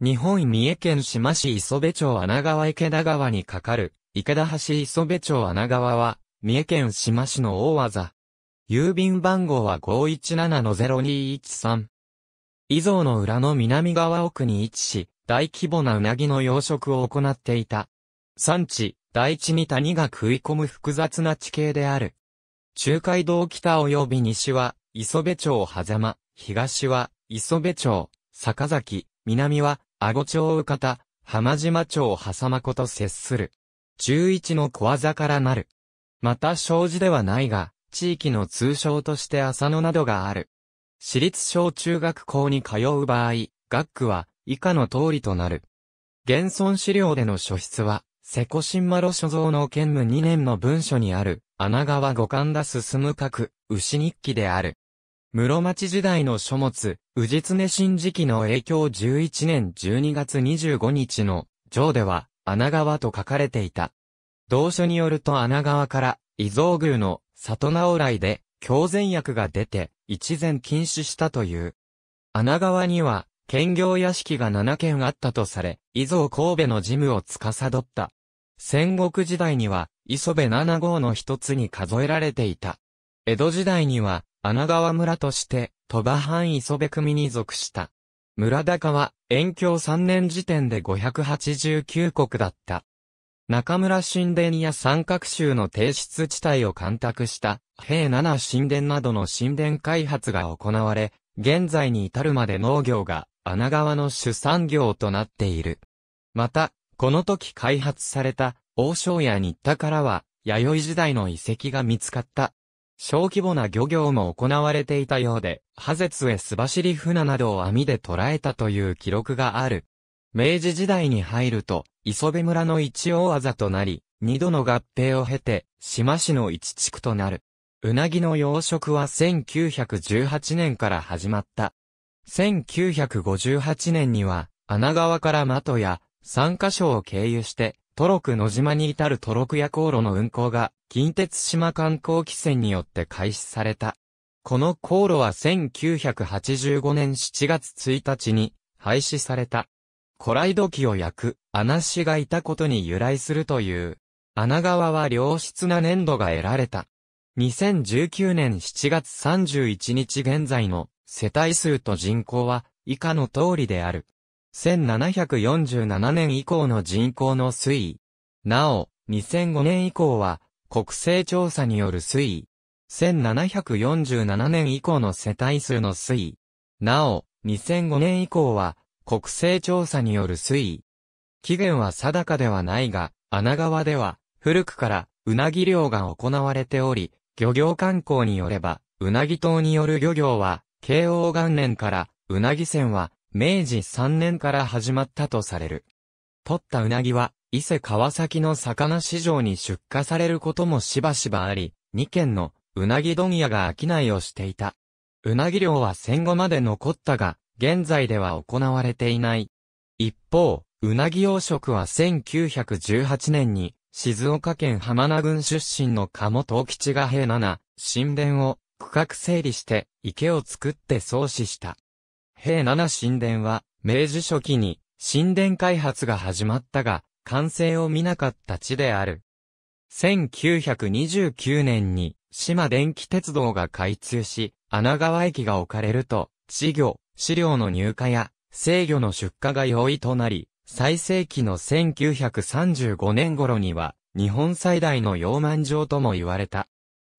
日本三重県志摩市磯部町穴川池田川に架かる、池田橋磯部町穴川は、三重県志摩市の大技。郵便番号は517-0213。以上の裏の南側奥に位置し、大規模なうなぎの養殖を行っていた。産地、大地に谷が食い込む複雑な地形である。中海道北及び西は、磯部町狭間、東は、磯部町、坂崎、南は、阿護町右方、浜島町さ間湖と接する。中一の小技からなる。また障子ではないが、地域の通称として浅野などがある。私立小中学校に通う場合、学区は以下の通りとなる。現存資料での書室は、瀬古新丸所蔵の兼務2年の文書にある、穴川五冠田進む各、牛日記である。室町時代の書物、氏常新時期の影響11年12月25日の、上では、穴川と書かれていた。同書によると穴川から、伊蔵宮の里直来で、狂善薬が出て、一前禁止したという。穴川には、兼業屋敷が7軒あったとされ、伊蔵神戸の事務を司った。戦国時代には、磯部7号の一つに数えられていた。江戸時代には、穴川村として、鳥羽藩磯部組に属した。村高は、延教3年時点で589国だった。中村神殿や三角州の提出地帯を干拓した、平七神殿などの神殿開発が行われ、現在に至るまで農業が、穴川の主産業となっている。また、この時開発された、王将や新田からは、弥生時代の遺跡が見つかった。小規模な漁業も行われていたようで、ハゼツエスバシリフナなどを網で捕らえたという記録がある。明治時代に入ると、磯部村の一大あざとなり、二度の合併を経て、島市の一地区となる。うなぎの養殖は1918年から始まった。1958年には、穴川から的や、三箇所を経由して、トロク野島に至るトロク夜航路の運行が近鉄島観光汽船によって開始された。この航路は1985年7月1日に廃止された。古来時を焼く穴子がいたことに由来するという。穴川は良質な粘土が得られた。2019年7月31日現在の世帯数と人口は以下の通りである。1747年以降の人口の推移。なお、2005年以降は国勢調査による推移。1747年以降の世帯数の推移。なお、2005年以降は、国勢調査による推移。期限は定かではないが、穴川では、古くから、うなぎ漁が行われており、漁業観光によれば、うなぎ島による漁業は、慶応元年から、うなぎ船は、明治3年から始まったとされる。取ったうなぎは、伊勢川崎の魚市場に出荷されることもしばしばあり、2軒のうなぎ問屋が商いをしていた。うなぎ漁は戦後まで残ったが、現在では行われていない。一方、うなぎ養殖は1918年に、静岡県浜名郡出身の鴨東吉が平7、神殿を区画整理して池を作って創始した。平7神殿は明治初期に神殿開発が始まったが、完成を見なかった地である。1929年に、島電気鉄道が開通し、穴川駅が置かれると、稚魚、飼料の入荷や、制御の出荷が容易となり、最盛期の1935年頃には、日本最大の溶満場とも言われた。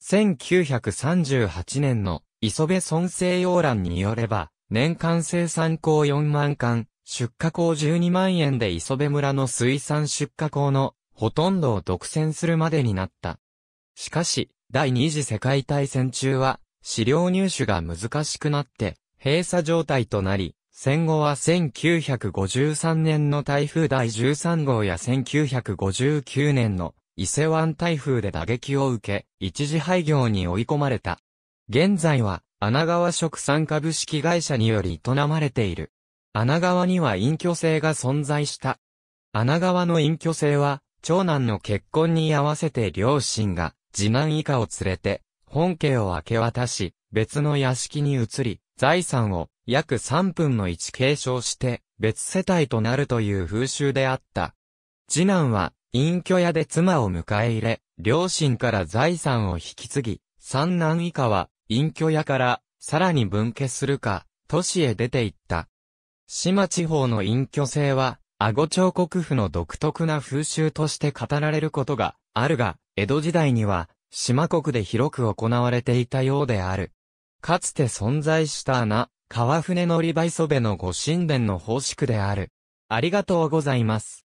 1938年の磯部村西洋欄によれば、年間生産高4万貫、出荷口12万円で磯部村の水産出荷口のほとんどを独占するまでになった。しかし、第二次世界大戦中は、資料入手が難しくなって、閉鎖状態となり、戦後は1953年の台風第13号や1959年の伊勢湾台風で打撃を受け、一時廃業に追い込まれた。現在は、穴川食産株式会社により営まれている。穴川には隠居性が存在した。穴川の隠居性は、長男の結婚に合わせて両親が、次男以下を連れて、本家を明け渡し、別の屋敷に移り、財産を約3分の1継承して、別世帯となるという風習であった。次男は、隠居屋で妻を迎え入れ、両親から財産を引き継ぎ、三男以下は、隠居屋から、さらに分家するか、都市へ出て行った。島地方の隠居性は、阿護彫刻府の独特な風習として語られることがあるが、江戸時代には、島国で広く行われていたようである。かつて存在した穴、川船乗り場磯部の御神殿の方式である。ありがとうございます。